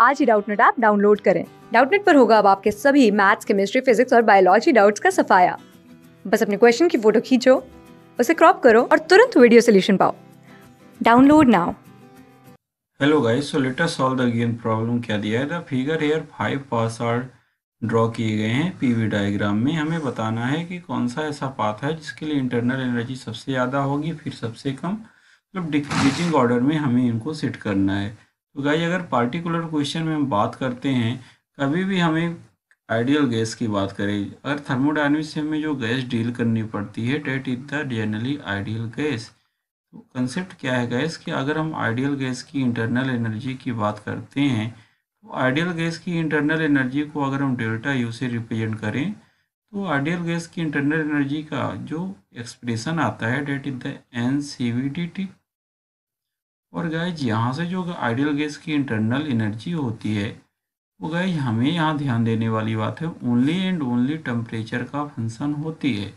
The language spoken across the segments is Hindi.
आज ही डाउटनेट ऐप डाउनलोड करें डाउटनेट पर होगा अब आपके सभी मैथ्स केमिस्ट्री फिजिक्स और बायोलॉजी डाउट्स का सफाया बस अपने क्वेश्चन की फोटो खींचो उसे क्रॉप करो और तुरंत वीडियो सोल्यूशन पाओ download now hello guys so let us solve the given problem क्या दिया है the figure here five paths are draw किए गए हैं पीवी डायग्राम में हमें बताना है कि कौन सा ऐसा पाथ है जिसके लिए इंटरनल एनर्जी सबसे ज़्यादा होगी फिर सबसे कम मतलब डिक्रीजिंग ऑर्डर में हमें इनको सेट करना है तो गाई अगर पार्टिकुलर क्वेश्चन में हम बात करते हैं कभी भी हमें आइडियल गैस की बात करें अगर थर्मोडाइनमिक्स हमें जो गैस डील करनी पड़ती है that is the generally ideal gas तो कंसेप्ट क्या है गैस कि अगर हम आइडियल गैस की इंटरनल एनर्जी की बात करते हैं तो आइडियल गैस की इंटरनल एनर्जी को अगर हम डेल्टा यू से रिप्रेजेंट करें तो आइडियल गैस की इंटरनल एनर्जी का जो एक्सप्रेशन आता है that is the n C V D T और गाइज यहाँ से जो आइडियल गैस की इंटरनल एनर्जी होती है वो गाइज हमें यहाँ ध्यान देने वाली बात है ओनली एंड ओनली टेम्परेचर का फंक्शन होती है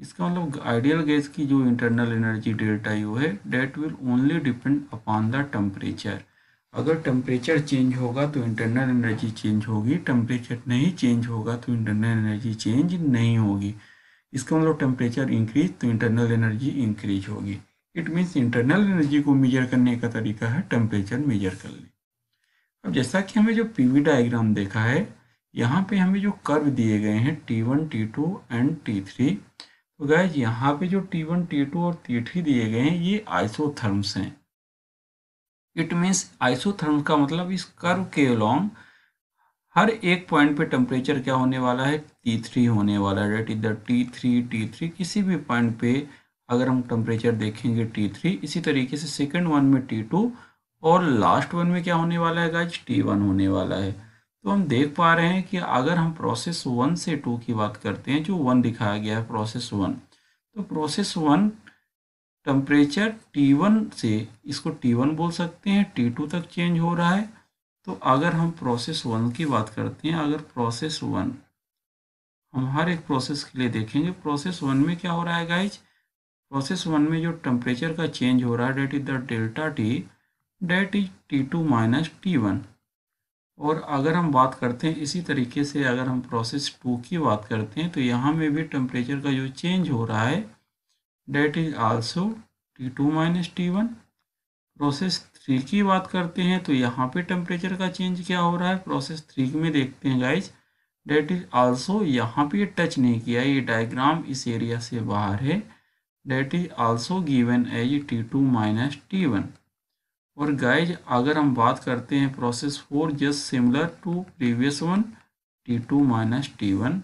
इसका मतलब आइडियल गैस की जो इंटरनल एनर्जी डेल्टा यू है that will only depend upon the temperature अगर टेम्परेचर चेंज होगा तो इंटरनल एनर्जी चेंज होगी टेम्परेचर नहीं चेंज होगा तो इंटरनल एनर्जी चेंज नहीं होगी इसका मतलब टेम्परेचर इंक्रीज तो इंटरनल एनर्जी इंक्रीज होगी इट मीन्स इंटरनल एनर्जी को मेजर करने का तरीका है टेम्परेचर मेजर कर अब जैसा कि हमें जो पीवी डायग्राम देखा है यहाँ पे हमें जो कर्व दिए गए हैं T one T two and T three तो गैज यहाँ पे जो टी वन टी टू और टी थ्री दिए गए हैं ये आइसोथर्म्स हैं इट मीन्स आइसोथर्म का मतलब इस कर्व के अलॉन्ग हर एक पॉइंट पे टेम्परेचर क्या होने वाला है टी थ्री होने वाला है डेट इधर टी थ्री टी थ्री किसी भी पॉइंट पे अगर हम टेम्परेचर देखेंगे टी थ्री इसी तरीके से सेकेंड वन में टी टू और लास्ट वन में क्या होने वाला है गाइज टी वन होने वाला है तो हम देख पा रहे हैं कि अगर हम प्रोसेस वन से टू की बात करते हैं जो वन दिखाया गया है प्रोसेस वन तो process one temperature T one से इसको टी वन बोल सकते हैं टी टू तक चेंज हो रहा है तो अगर हम प्रोसेस वन की बात करते हैं अगर प्रोसेस वन हम हर एक प्रोसेस के लिए देखेंगे प्रोसेस वन में क्या हो रहा है गाइज प्रोसेस वन में जो टेम्परेचर का चेंज हो रहा है that is the delta T that is T two minus T one और अगर हम बात करते हैं इसी तरीके से अगर हम प्रोसेस टू की बात करते हैं तो यहाँ में भी टेम्परेचर का जो चेंज हो रहा है that is also T two minus T one process three की बात करते हैं तो यहाँ पे टेम्परेचर का चेंज क्या हो रहा है प्रोसेस थ्री में देखते हैं गाइज डेट इज आल्सो यहाँ पे टच नहीं किया ये डायग्राम इस एरिया से बाहर है that is also given as T two minus T one और गाइज अगर हम बात करते हैं process four just similar to previous one T two minus T one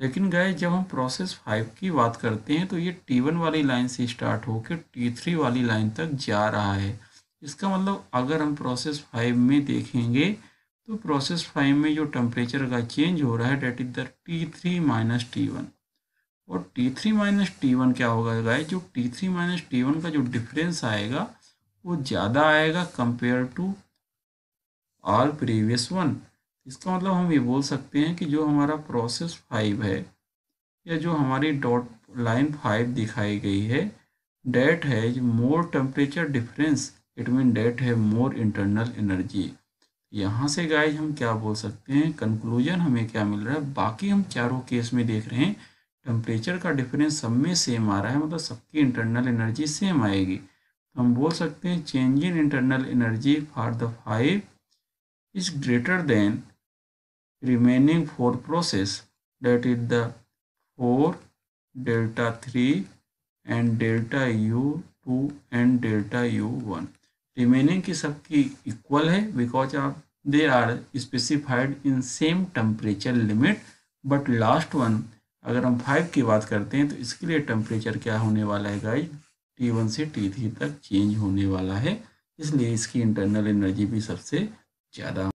लेकिन गाइज जब हम प्रोसेस फाइव की बात करते हैं तो ये टी वन वाली लाइन से स्टार्ट होकर टी थ्री वाली लाइन तक जा रहा है इसका मतलब अगर हम प्रोसेस फाइव में देखेंगे तो प्रोसेस फाइव में जो टेम्परेचर का चेंज हो रहा है that is the T three minus T one और T three minus T one क्या होगा गाय जो T three minus T one का जो डिफरेंस आएगा वो ज़्यादा आएगा compare to all previous one इसका मतलब हम ये बोल सकते हैं कि जो हमारा प्रोसेस फाइव है या जो हमारी डॉट लाइन फाइव दिखाई गई है that has more temperature difference it mean that है मोर इंटरनल एनर्जी यहाँ से गाय हम क्या बोल सकते हैं कंक्लूजन हमें क्या मिल रहा है बाकी हम चारों केस में देख रहे हैं टेम्परेचर का डिफरेंस सब में सेम आ रहा है मतलब सबकी इंटरनल एनर्जी सेम आएगी तो हम बोल सकते हैं change in internal energy for the five is greater than remaining four process that is the four delta three and delta U two and delta U one remaining की सबकी इक्वल है बिकॉज आप they are specified in same temperature limit but last one अगर हम फाइव की बात करते हैं तो इसके लिए टेम्परेचर क्या होने वाला है गाइज टी वन से टी थ्री तक चेंज होने वाला है इसलिए इसकी इंटरनल एनर्जी भी सबसे ज़्यादा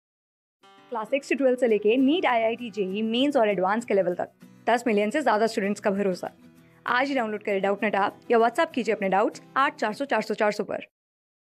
क्लास सिक्स से ट्वेल्थ से लेके NEET I I T JEE mains और एडवांस के लेवल तक दस मिलियन से ज़्यादा स्टूडेंट्स का भरोसा आज ही डाउनलोड करें डाउट नेट आप या व्हाट्सअप कीजिए अपने डाउट्स आठ चार सौ चार सौ चार सौ पर